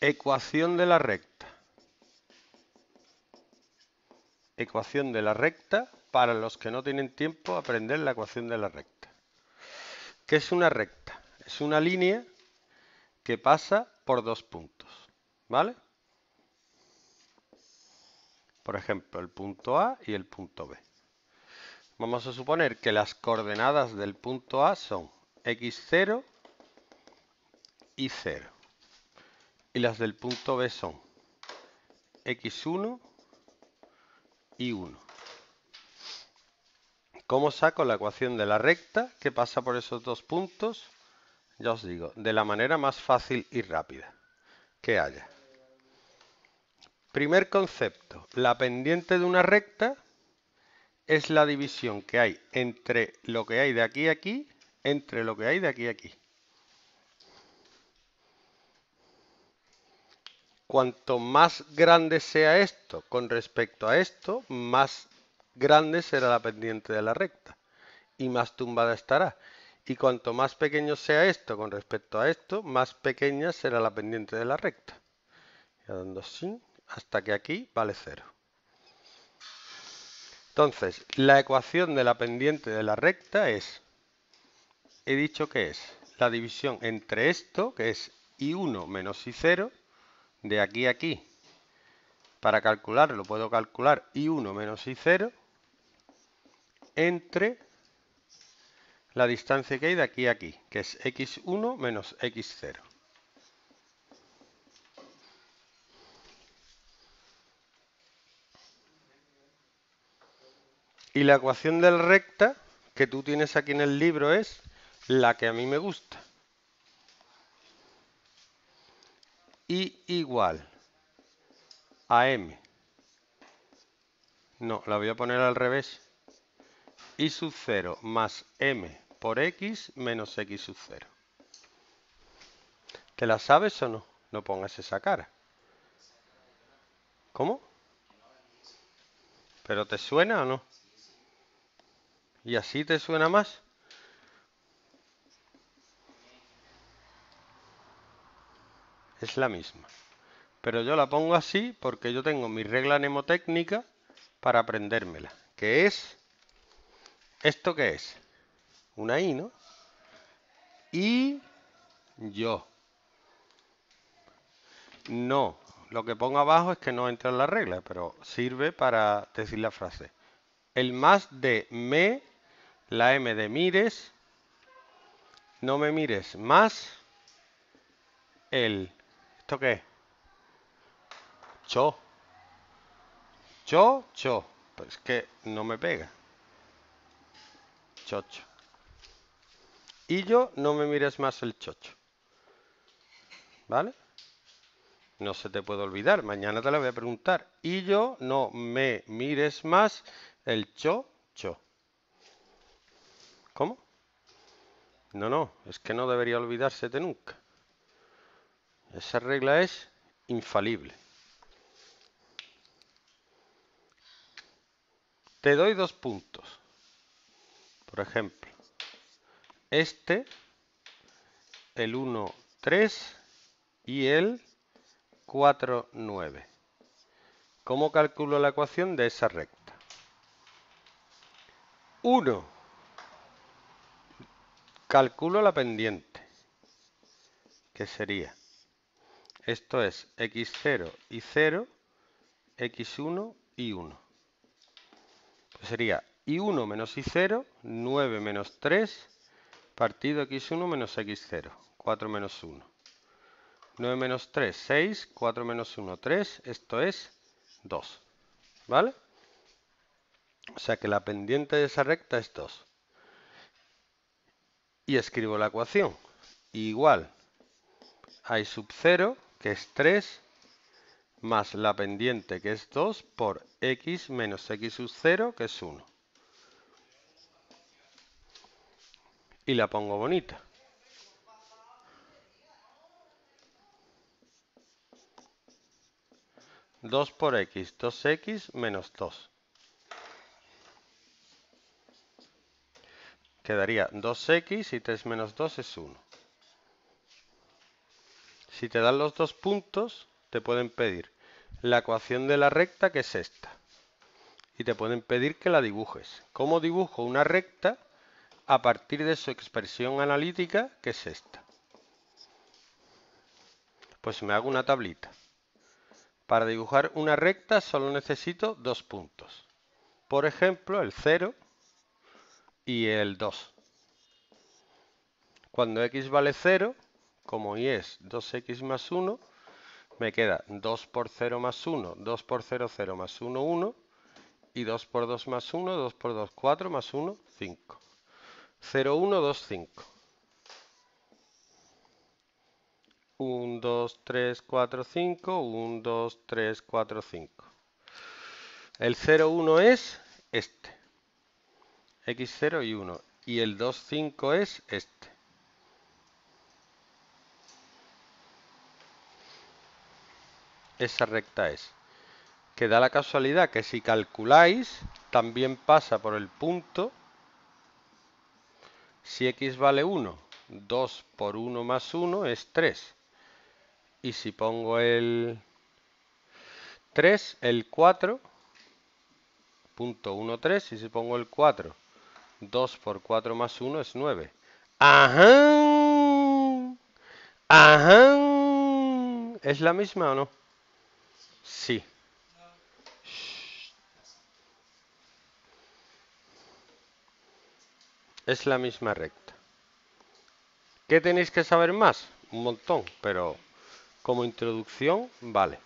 Ecuación de la recta. Ecuación de la recta para los que no tienen tiempo aprender la ecuación de la recta. ¿Qué es una recta? Es una línea que pasa por dos puntos. ¿Vale? Por ejemplo, el punto A y el punto B. Vamos a suponer que las coordenadas del punto A son x0 y 0 y las del punto B son x1 y 1. ¿Cómo saco la ecuación de la recta que pasa por esos dos puntos? Ya os digo, de la manera más fácil y rápida que haya. Primer concepto, la pendiente de una recta es la división que hay entre lo que hay de aquí a aquí, entre lo que hay de aquí a aquí. Cuanto más grande sea esto con respecto a esto, más grande será la pendiente de la recta y más tumbada estará. Y cuanto más pequeño sea esto con respecto a esto, más pequeña será la pendiente de la recta. Y dando así hasta que aquí vale cero. Entonces, la ecuación de la pendiente de la recta es, he dicho que es la división entre esto, que es i1 menos i0, de aquí a aquí. Para calcularlo puedo calcular y 1 menos I0 entre la distancia que hay de aquí a aquí, que es x1 menos x0. Y la ecuación del recta que tú tienes aquí en el libro es la que a mí me gusta. Y igual a M. No, la voy a poner al revés. Y sub 0 más M por X menos X sub 0. ¿Te la sabes o no? No pongas esa cara. ¿Cómo? ¿Pero te suena o no? ¿Y así te suena más? es la misma. Pero yo la pongo así porque yo tengo mi regla mnemotécnica para aprendérmela. Que es... ¿Esto que es? Una I, ¿no? Y yo. No. Lo que pongo abajo es que no entra en la regla, pero sirve para decir la frase. El más de me, la M de mires, no me mires más, el ¿Esto qué Cho. Cho, cho. Pues que no me pega. Chocho. Y yo no me mires más el chocho. ¿Vale? No se te puede olvidar. Mañana te la voy a preguntar. Y yo no me mires más el cho, cho ¿Cómo? No, no. Es que no debería olvidársete nunca. Esa regla es infalible. Te doy dos puntos. Por ejemplo, este, el 1, 3 y el 4, 9. ¿Cómo calculo la ecuación de esa recta? 1. Calculo la pendiente, que sería esto es x0 y 0, x1 y 1. Pues sería y1 menos y0, 9 menos 3, partido x1 menos x0, 4 menos 1. 9 menos 3, 6, 4 menos 1, 3, esto es 2. ¿Vale? O sea que la pendiente de esa recta es 2. Y escribo la ecuación. Igual a y sub 0 que es 3, más la pendiente, que es 2, por x menos x sub 0, que es 1. Y la pongo bonita. 2 por x, 2x menos 2. Quedaría 2x y 3 menos 2 es 1. Si te dan los dos puntos, te pueden pedir la ecuación de la recta, que es esta. Y te pueden pedir que la dibujes. ¿Cómo dibujo una recta a partir de su expresión analítica, que es esta? Pues me hago una tablita. Para dibujar una recta solo necesito dos puntos. Por ejemplo, el 0 y el 2. Cuando x vale 0, como y es 2x más 1, me queda 2 por 0 más 1, 2 por 0, 0 más 1, 1, y 2 por 2 más 1, 2 por 2, 4 más 1, 5. 0, 1, 2, 5. 1, 2, 3, 4, 5, 1, 2, 3, 4, 5. El 0, 1 es este, x0 y 1, y el 2, 5 es este. esa recta es. Que da la casualidad que si calculáis, también pasa por el punto. Si x vale 1, 2 por 1 más 1 es 3. Y si pongo el 3, el 4, punto 1, 3. Y si pongo el 4, 2 por 4 más 1 es 9. ¡Ajá! ¡Ajá! ¿Es la misma o no? Sí. Es la misma recta. ¿Qué tenéis que saber más? Un montón, pero como introducción, vale.